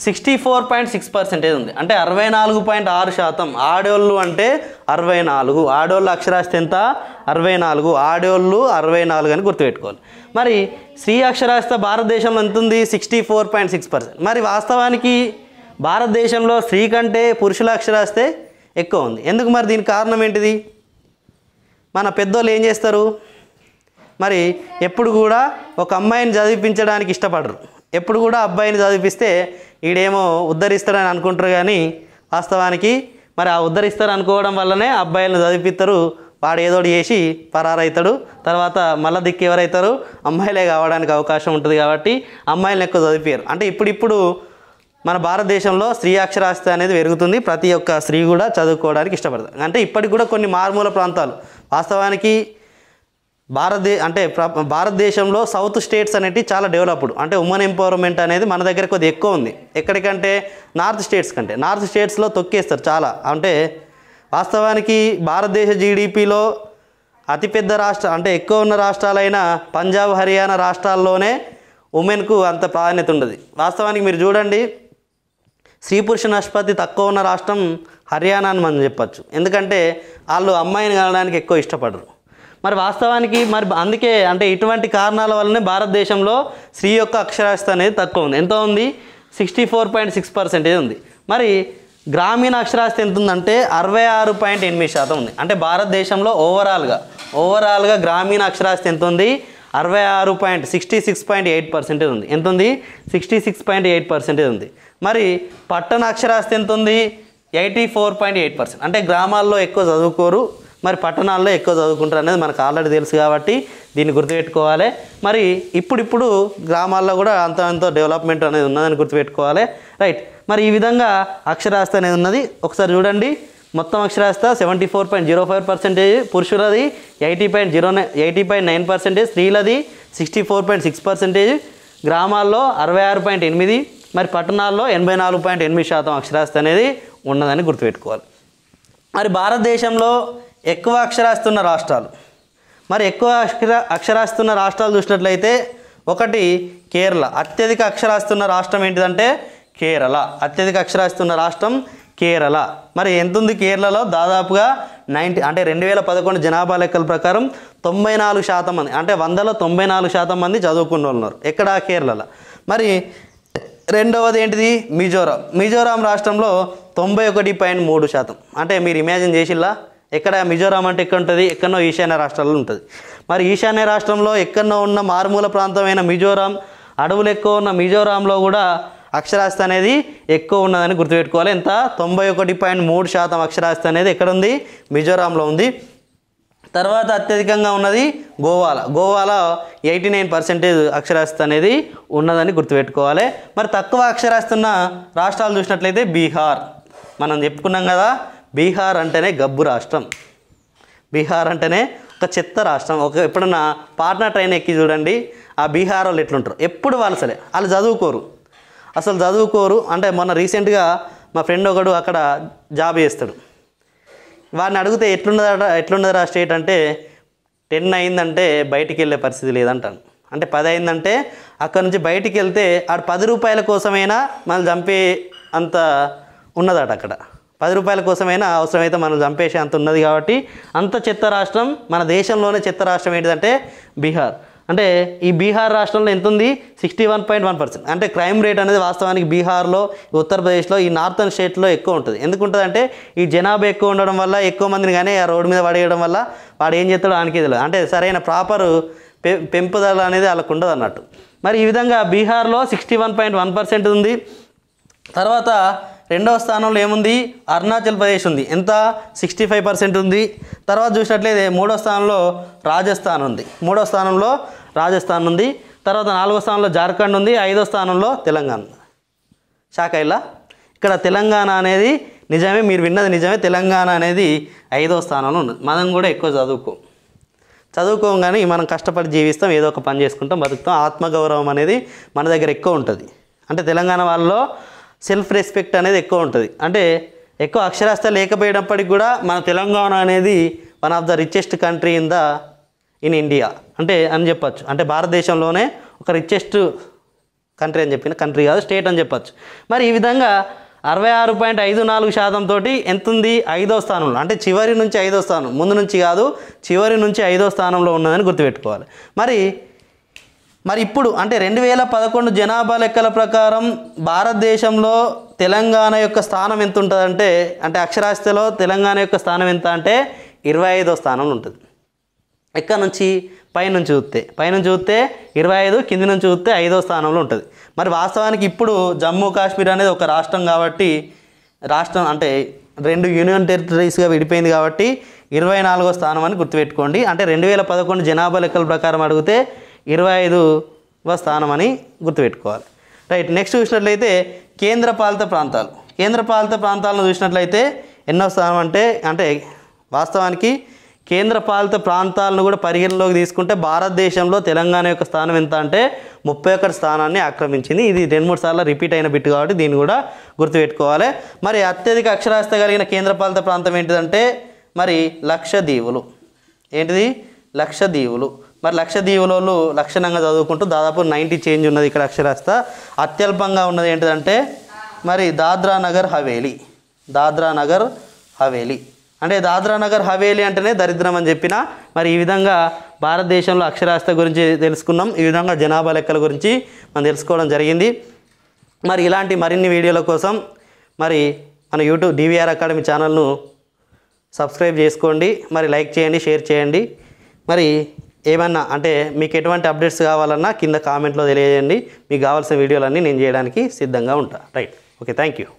sixty four point six percentage ఉంది అంటే అరవై నాలుగు పాయింట్ ఆరు శాతం ఆడోళ్ళు అంటే అరవై నాలుగు ఆడోళ్ళ అక్షరాస్యత ఎంత అరవై నాలుగు ఆడోళ్ళు అరవై నాలుగు అని గుర్తుపెట్టుకోవాలి మరి స్త్రీ అక్షరాస్యత భారతదేశంలో ఎంత ఉంది sixty four point six percent మరి వాస్తవానికి భారతదేశంలో స్త్రీ కంటే పురుషుల అక్షరాస్తే ఎక్కువ ఉంది ఎందుకు మరి దీనికి కారణం ఏంటిది మన పెద్దోళ్ళు ఏం చేస్తారు మరి ఎప్పుడు కూడా ఒక అమ్మాయిని చదివించడానికి ఇష్టపడరు ఎప్పుడు కూడా అబ్బాయిని చదివిస్తే ఈడేమో ఉద్ధరిస్తాడని అనుకుంటారు కానీ వాస్తవానికి మరి ఆ ఉద్ధరిస్తారు అనుకోవడం వల్లనే అబ్బాయిలను చదివిస్తారు వాడు ఏదోడు చేసి పరారవుతాడు తర్వాత మళ్ళీ దిక్కు ఎవరవుతారు అమ్మాయిలే కావడానికి అవకాశం ఉంటుంది కాబట్టి అమ్మాయిలను ఎక్కువ చదివారు అంటే ఇప్పుడిప్పుడు మన భారతదేశంలో స్త్రీ అక్షరాస్యత అనేది పెరుగుతుంది ప్రతి ఒక్క స్త్రీ కూడా చదువుకోవడానికి ఇష్టపడతారు అంటే ఇప్పటికి కూడా కొన్ని మారుమూల ప్రాంతాలు వాస్తవానికి భారతదే అంటే భారతదేశంలో సౌత్ స్టేట్స్ అనేటివి చాలా డెవలప్డ్ అంటే ఉమెన్ ఎంపవర్మెంట్ అనేది మన దగ్గర కొద్దిగా ఎక్కువ ఉంది ఎక్కడికంటే నార్త్ స్టేట్స్ కంటే నార్త్ స్టేట్స్లో తొక్కేస్తారు చాలా అంటే వాస్తవానికి భారతదేశ జీడిపిలో అతిపెద్ద రాష్ట్ర అంటే ఎక్కువ ఉన్న రాష్ట్రాలైన పంజాబ్ హర్యానా రాష్ట్రాల్లోనే ఉమెన్కు అంత ప్రాధాన్యత ఉండదు వాస్తవానికి మీరు చూడండి స్త్రీ పురుష నష్పతి తక్కువ ఉన్న రాష్ట్రం హర్యానా అని మనం చెప్పచ్చు ఎందుకంటే వాళ్ళు అమ్మాయిని కలడానికి ఎక్కువ ఇష్టపడరు మరి వాస్తవానికి మరి అందుకే అంటే ఇటువంటి కారణాల వల్లనే భారతదేశంలో స్త్రీ యొక్క అక్షరాస్యత అనేది తక్కువ ఉంది ఎంత ఉంది sixty four point six percentage ఉంది మరి గ్రామీణ అక్షరాస్యత ఎంత ఉందంటే అరవై ఆరు పాయింట్ ఎనిమిది శాతం ఉంది అంటే భారతదేశంలో ఓవరాల్గా ఓవరాల్గా గ్రామీణ అక్షరాస్యత ఎంత ఉంది అరవై ఆరు point sixty six point eight percentage ఉంది ఎంత ఉంది sixty six point eight percentage ఉంది మరి పట్టణ అక్షరాస్యత ఎంత ఉంది eighty four point eight percent అంటే గ్రామాల్లో ఎక్కువ చదువుకోరు మరి పట్టణాల్లో ఎక్కువ చదువుకుంటారు అనేది మనకు ఆల్రెడీ తెలుసు కాబట్టి దీన్ని గుర్తుపెట్టుకోవాలి మరి ఇప్పుడిప్పుడు గ్రామాల్లో కూడా అంత అంత డెవలప్మెంట్ అనేది ఉన్నదని గుర్తుపెట్టుకోవాలి రైట్ మరి ఈ విధంగా అక్షరాస్త అనేది ఉన్నది ఒకసారి చూడండి మొత్తం అక్షరాస్త seventy four point zero five percentage పురుషులది eighty point zero nine eighty point nine percentage స్త్రీలది sixty four point six percentage గ్రామాల్లో అరవై ఆరు పాయింట్ ఎనిమిది మరి పట్టణాల్లో ఎనభై నాలుగు పాయింట్ ఎనిమిది శాతం అక్షరాస్త అనేది ఉన్నదని గుర్తుపెట్టుకోవాలి మరి భారతదేశంలో ఎక్కువ అక్షరాస్తున్న రాష్ట్రాలు మరి ఎక్కువ అక్షర అక్షరాస్తున్న రాష్ట్రాలు చూసినట్లయితే ఒకటి కేరళ అత్యధిక అక్షరాస్తున్న రాష్ట్రం ఏంటిదంటే కేరళ అత్యధిక అక్షరాస్తున్న రాష్ట్రం కేరళ మరి ఎంత ఉంది కేరళలో దాదాపుగా నైంటీ అంటే రెండు వేల పదకొండు జనాభా లెక్కల ప్రకారం తొంభై నాలుగు శాతం మంది అంటే వందలో తొంభై నాలుగు శాతం మంది చదువుకున్న ఉన్నారు ఎక్కడ కేరళలో మరి రెండవది ఏంటిది మిజోరాం మిజోరాం రాష్ట్రంలో తొంభై ఒకటి పాయింట్ మూడు శాతం అంటే మీరు ఇమాజిన్ చేసిల్లా ఎక్కడ మిజోరాం అంటే ఎక్కడ ఉంటుంది ఎక్కడో ఈశాన్య రాష్ట్రాల్లో ఉంటుంది మరి ఈశాన్య రాష్ట్రంలో ఎక్కడో ఉన్న మారుమూల ప్రాంతమైన మిజోరాం అడవులు ఎక్కువ ఉన్న మిజోరాంలో కూడా అక్షరాస్యత అనేది ఎక్కువ ఉన్నదని గుర్తుపెట్టుకోవాలి ఎంత తొంభై ఒకటి పాయింట్ మూడు శాతం అక్షరాస్యత అనేది ఎక్కడ ఉంది మిజోరాంలో ఉంది తర్వాత అత్యధికంగా ఉన్నది గోవాల గోవాల ఎయిటీ నైన్ పర్సెంటేజ్ అక్షరాస్యత అనేది ఉన్నదని గుర్తుపెట్టుకోవాలి మరి తక్కువ అక్షరాస్యత ఉన్న రాష్ట్రాలు చూసినట్లయితే బీహార్ మనం చెప్పుకున్నాం కదా బీహార్ అంటేనే గబ్బు రాష్ట్రం బీహార్ అంటేనే ఒక చెత్త రాష్ట్రం ఒక ఎప్పుడన్నా పాట్నా ట్రైన్ ఎక్కి చూడండి ఆ బీహార్ వాళ్ళు ఎట్లుంటారు ఎప్పుడు వాళ్ళు సరే వాళ్ళు చదువుకోరు అసలు చదువుకోరు అంటే మొన్న రీసెంట్గా మా ఫ్రెండ్ ఒకడు అక్కడ జాబ్ చేస్తాడు వాడిని అడిగితే ఎట్లుండదు ఆ స్టేట్ అంటే టెన్ అయిందంటే బయటికి వెళ్ళే పరిస్థితి లేదంటాను అంటే పది అయిందంటే అక్కడ నుంచి బయటికి వెళ్తే ఆడు పది రూపాయల కోసమైనా మనం చంపే అంత ఉన్నదట అక్కడ పది రూపాయల కోసమైనా అవసరమైతే మనం చంపేసే అంత ఉన్నది కాబట్టి అంత చెత్త రాష్ట్రం మన దేశంలోనే చెత్త రాష్ట్రం ఏంటిదంటే బీహార్ అంటే ఈ బీహార్ రాష్ట్రంలో ఎంత ఉంది sixty one point one percent అంటే క్రైమ్ రేట్ అనేది వాస్తవానికి బీహార్లో ఉత్తరప్రదేశ్లో ఈ నార్థన్ స్టేట్లో ఎక్కువ ఉంటుంది ఎందుకు అంటే ఈ జనాభా ఎక్కువ ఉండడం వల్ల ఎక్కువ మందిని కానీ ఆ రోడ్డు మీద పడేయడం వల్ల వాడు ఏం చేస్తాడో ఆయనకి తెలియదు అంటే సరైన ప్రాపర్ పె పెంపుదల అనేది వాళ్ళకు ఉండదు అన్నట్టు మరి ఈ విధంగా బీహార్లో sixty one point one percent ఉంది తర్వాత రెండవ స్థానంలో ఏముంది అరుణాచల్ ప్రదేశ్ ఉంది ఎంత సిక్స్టీ ఫైవ్ పర్సెంట్ ఉంది తర్వాత చూసినట్లయితే మూడో స్థానంలో రాజస్థాన్ ఉంది మూడో స్థానంలో రాజస్థాన్ ఉంది తర్వాత నాలుగో స్థానంలో జార్ఖండ్ ఉంది ఐదో స్థానంలో తెలంగాణ శాఖ ఇలా ఇక్కడ తెలంగాణ అనేది నిజమే మీరు విన్నది నిజమే తెలంగాణ అనేది ఐదో స్థానంలో ఉంది మనం కూడా ఎక్కువ చదువుకోం చదువుకోం కానీ మనం కష్టపడి జీవిస్తాం ఏదో ఒక పని చేసుకుంటాం బతుకుతాం ఆత్మగౌరవం అనేది మన దగ్గర ఎక్కువ ఉంటుంది అంటే తెలంగాణ వాళ్ళలో సెల్ఫ్ రెస్పెక్ట్ అనేది ఎక్కువ ఉంటుంది అంటే ఎక్కువ అక్షరాస్త లేకపోయేటప్పటికి కూడా మన తెలంగాణ అనేది one of the richest country in the in India అంటే అని చెప్పచ్చు అంటే భారతదేశంలోనే ఒక రిచెస్ట్ కంట్రీ అని చెప్పిన కంట్రీ కాదు స్టేట్ అని చెప్పచ్చు మరి ఈ విధంగా అరవై ఆరు పాయింట్ ఐదు నాలుగు శాతం తోటి ఎంత ఉంది ఐదో స్థానంలో అంటే చివరి నుంచి ఐదో స్థానం ముందు నుంచి కాదు చివరి నుంచి ఐదో స్థానంలో ఉన్నదని గుర్తుపెట్టుకోవాలి మరి మరి ఇప్పుడు అంటే రెండు వేల పదకొండు జనాభా లెక్కల ప్రకారం భారతదేశంలో తెలంగాణ యొక్క స్థానం ఎంత ఉంటుంది అంటే అంటే అక్షరాస్యతలో తెలంగాణ యొక్క స్థానం ఎంత అంటే ఇరవై ఐదో స్థానంలో ఉంటుంది ఎక్కడ నుంచి పైనుంచి చూస్తే పైనుంచి చూస్తే ఇరవై ఐదు కింది నుంచి చూస్తే ఐదో స్థానంలో ఉంటుంది మరి వాస్తవానికి ఇప్పుడు జమ్మూ కాశ్మీర్ అనేది ఒక రాష్ట్రం కాబట్టి రాష్ట్రం అంటే రెండు యూనియన్ టెరిటరీస్గా విడిపోయింది కాబట్టి ఇరవై నాలుగో స్థానం అని గుర్తుపెట్టుకోండి అంటే రెండు వేల పదకొండు జనాభా లెక్కల ప్రకారం అడిగితే ఇరవై ఐదువ స్థానం అని గుర్తుపెట్టుకోవాలి రైట్ నెక్స్ట్ చూసినట్లయితే కేంద్రపాలిత ప్రాంతాలు కేంద్రపాలిత ప్రాంతాలను చూసినట్లయితే ఎన్నో స్థానం అంటే అంటే వాస్తవానికి కేంద్రపాలిత ప్రాంతాలను కూడా పరిగణలోకి తీసుకుంటే భారతదేశంలో తెలంగాణ యొక్క స్థానం ఎంత అంటే ముప్పై ఒకటి స్థానాన్ని ఆక్రమించింది ఇది రెండు మూడు సార్లు రిపీట్ అయిన బిట్టు కాబట్టి దీన్ని కూడా గుర్తుపెట్టుకోవాలి మరి అత్యధిక అక్షరాస్యత కలిగిన కేంద్రపాలిత ప్రాంతం ఏంటిదంటే మరి లక్షదీవులు ఏంటిది లక్షదీవులు మరి లక్ష దీవులలో లక్షణంగా చదువుకుంటూ దాదాపు నైంటీ చేంజ్ ఉన్నది ఇక్కడ అక్షరాస్త అత్యల్పంగా ఉన్నది ఏంటిదంటే మరి దాద్రా నగర్ హవేలీ దాద్రా నగర్ హవేలీ అంటే దాద్రా నగర్ హవేలీ అంటేనే దరిద్రం అని చెప్పిన మరి ఈ విధంగా భారతదేశంలో అక్షరాస్త గురించి తెలుసుకున్నాం ఈ విధంగా జనాభా లెక్కల గురించి మనం తెలుసుకోవడం జరిగింది మరి ఇలాంటి మరిన్ని వీడియోల కోసం మరి మన యూట్యూబ్ డివిఆర్ అకాడమీ ఛానల్ను సబ్స్క్రైబ్ చేసుకోండి మరి లైక్ చేయండి షేర్ చేయండి మరి ఏమన్నా అంటే మీకు ఎటువంటి అప్డేట్స్ కావాలన్నా కింద కామెంట్లో తెలియజేయండి మీకు కావాల్సిన వీడియోలన్నీ నేను చేయడానికి సిద్ధంగా ఉంటాను రైట్ ఓకే థ్యాంక్ యూ